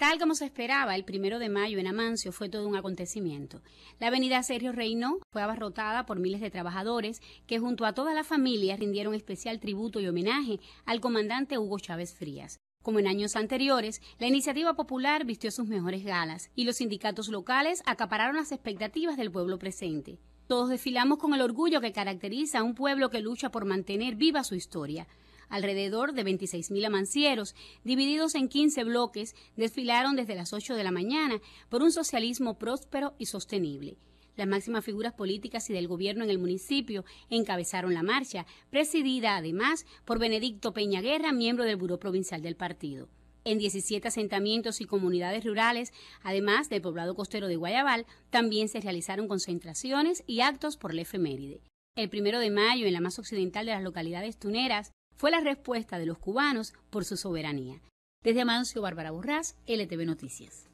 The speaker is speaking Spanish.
Tal como se esperaba, el primero de mayo en Amancio fue todo un acontecimiento. La avenida Sergio Reino fue abarrotada por miles de trabajadores que junto a toda la familia rindieron especial tributo y homenaje al comandante Hugo Chávez Frías. Como en años anteriores, la iniciativa popular vistió sus mejores galas y los sindicatos locales acapararon las expectativas del pueblo presente. Todos desfilamos con el orgullo que caracteriza a un pueblo que lucha por mantener viva su historia alrededor de 26.000 amancieros, divididos en 15 bloques, desfilaron desde las 8 de la mañana por un socialismo próspero y sostenible. Las máximas figuras políticas y del gobierno en el municipio encabezaron la marcha, presidida además por Benedicto Peña miembro del Buró Provincial del partido. En 17 asentamientos y comunidades rurales, además del poblado costero de Guayabal, también se realizaron concentraciones y actos por la efeméride. El primero de mayo, en la más occidental de las localidades tuneras, fue la respuesta de los cubanos por su soberanía. Desde Amancio Bárbara Burrás, LTV Noticias.